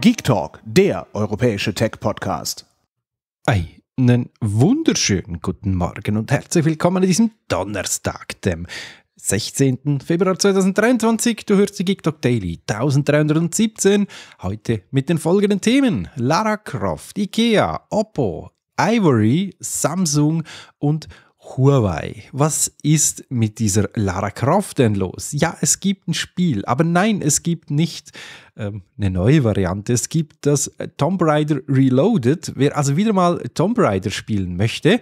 Geek Talk, der europäische Tech-Podcast. Einen wunderschönen guten Morgen und herzlich willkommen an diesem Donnerstag, dem 16. Februar 2023. Du hörst die Geek Talk Daily 1317. Heute mit den folgenden Themen: Lara Croft, Ikea, Oppo, Ivory, Samsung und Huawei. Was ist mit dieser Lara Croft denn los? Ja, es gibt ein Spiel, aber nein, es gibt nicht ähm, eine neue Variante. Es gibt das äh, Tomb Raider Reloaded. Wer also wieder mal Tomb Raider spielen möchte,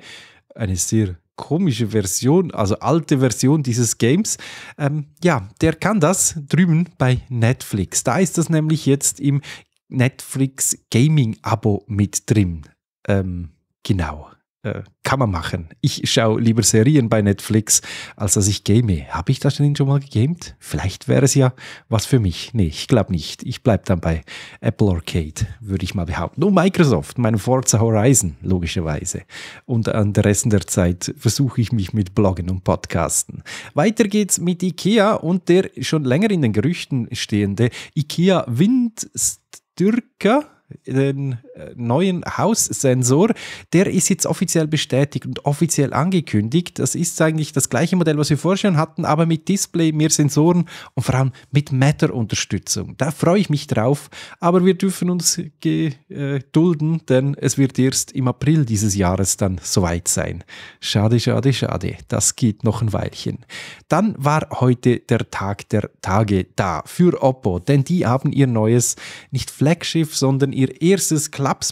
eine sehr komische Version, also alte Version dieses Games, ähm, ja, der kann das drüben bei Netflix. Da ist das nämlich jetzt im Netflix Gaming Abo mit drin. Ähm, genau äh, kann man machen. Ich schaue lieber Serien bei Netflix, als dass ich game. Habe ich das denn schon mal gegamed? Vielleicht wäre es ja was für mich. Nee, ich glaube nicht. Ich bleibe dann bei Apple Arcade, würde ich mal behaupten. Nur Microsoft, meinem Forza Horizon, logischerweise. Und an der Rest der Zeit versuche ich mich mit Bloggen und Podcasten. Weiter geht's mit IKEA und der schon länger in den Gerüchten stehende IKEA Windstürker, den äh, neuen Haussensor, der ist jetzt offiziell bestätigt und offiziell angekündigt. Das ist eigentlich das gleiche Modell, was wir vorher schon hatten, aber mit Display, mehr Sensoren und vor allem mit Matter-Unterstützung. Da freue ich mich drauf, aber wir dürfen uns gedulden, denn es wird erst im April dieses Jahres dann soweit sein. Schade, schade, schade. Das geht noch ein Weilchen. Dann war heute der Tag der Tage da für Oppo, denn die haben ihr neues, nicht Flaggschiff, sondern ihr erstes kleines klapp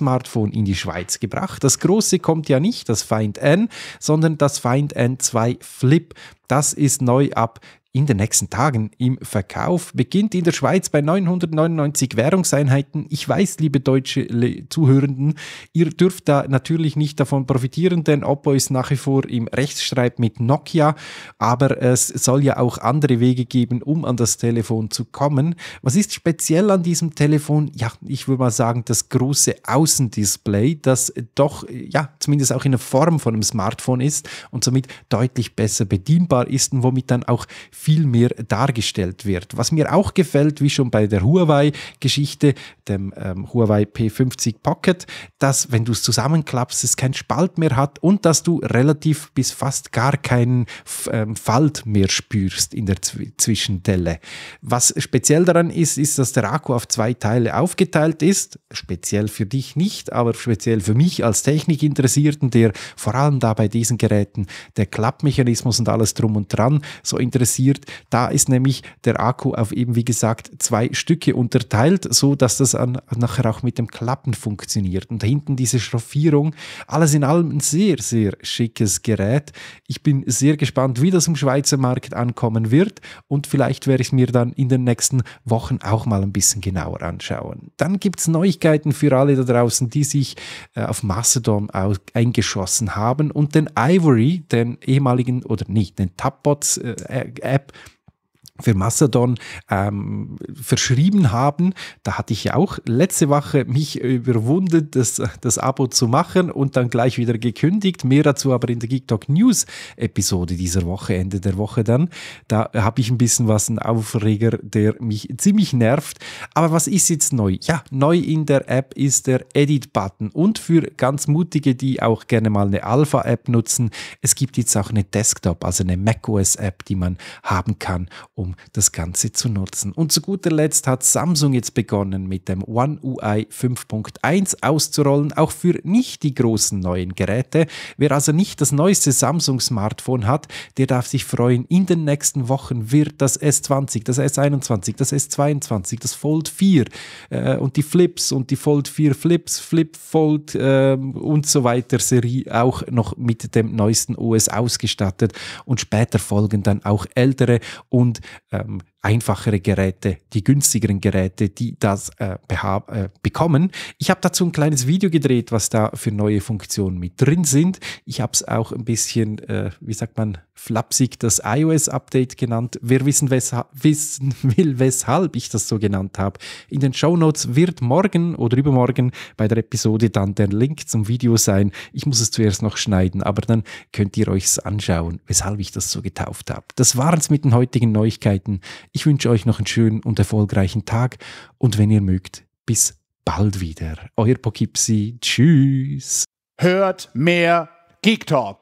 in die Schweiz gebracht. Das große kommt ja nicht, das Find N, sondern das Find N2 Flip. Das ist neu ab in den nächsten Tagen im Verkauf. Beginnt in der Schweiz bei 999 Währungseinheiten. Ich weiß, liebe deutsche Zuhörenden, ihr dürft da natürlich nicht davon profitieren, denn Oppo ist nach wie vor im Rechtsstreit mit Nokia, aber es soll ja auch andere Wege geben, um an das Telefon zu kommen. Was ist speziell an diesem Telefon? Ja, ich würde mal sagen, das große Außendisplay, das doch, ja, zumindest auch in der Form von einem Smartphone ist und somit deutlich besser bedienbar ist und womit dann auch viel mehr dargestellt wird. Was mir auch gefällt, wie schon bei der Huawei-Geschichte, dem ähm, Huawei P50 Pocket, dass wenn du es zusammenklappst, es keinen Spalt mehr hat und dass du relativ bis fast gar keinen ähm, Falt mehr spürst in der Zw Zwischendelle. Was speziell daran ist, ist, dass der Akku auf zwei Teile aufgeteilt ist. Speziell für dich nicht, aber speziell für mich als Technikinteressierten, der vor allem da bei diesen Geräten der Klappmechanismus und alles drum und dran so interessiert interessiert, da ist nämlich der Akku auf eben, wie gesagt, zwei Stücke unterteilt, so dass das an, nachher auch mit dem Klappen funktioniert. Und hinten diese Schraffierung. Alles in allem ein sehr, sehr schickes Gerät. Ich bin sehr gespannt, wie das im Schweizer Markt ankommen wird. Und vielleicht werde ich es mir dann in den nächsten Wochen auch mal ein bisschen genauer anschauen. Dann gibt es Neuigkeiten für alle da draußen, die sich äh, auf Macedon eingeschossen haben und den Ivory, den ehemaligen oder nicht, den Tapbots äh, App äh, app für Mastodon ähm, verschrieben haben. Da hatte ich ja auch letzte Woche mich überwunden, das, das Abo zu machen und dann gleich wieder gekündigt. Mehr dazu aber in der Geek News Episode dieser Woche, Ende der Woche dann. Da habe ich ein bisschen was, einen Aufreger, der mich ziemlich nervt. Aber was ist jetzt neu? Ja, neu in der App ist der Edit-Button und für ganz Mutige, die auch gerne mal eine Alpha-App nutzen, es gibt jetzt auch eine Desktop, also eine macOS-App, die man haben kann, um um das Ganze zu nutzen. Und zu guter Letzt hat Samsung jetzt begonnen, mit dem One UI 5.1 auszurollen, auch für nicht die großen neuen Geräte. Wer also nicht das neueste Samsung-Smartphone hat, der darf sich freuen. In den nächsten Wochen wird das S20, das S21, das S22, das Fold 4 äh, und die Flips und die Fold 4 Flips, Flip Fold äh, und so weiter Serie auch noch mit dem neuesten OS ausgestattet und später folgen dann auch ältere und um, einfachere Geräte, die günstigeren Geräte, die das äh, äh, bekommen. Ich habe dazu ein kleines Video gedreht, was da für neue Funktionen mit drin sind. Ich habe es auch ein bisschen, äh, wie sagt man, flapsig das iOS-Update genannt. Wer wissen, wissen, will, weshalb ich das so genannt habe, in den Show Notes wird morgen oder übermorgen bei der Episode dann der Link zum Video sein. Ich muss es zuerst noch schneiden, aber dann könnt ihr euch es anschauen, weshalb ich das so getauft habe. Das waren es mit den heutigen Neuigkeiten. Ich wünsche euch noch einen schönen und erfolgreichen Tag und wenn ihr mögt, bis bald wieder. Euer Pokipsi. Tschüss. Hört mehr Geek Talk.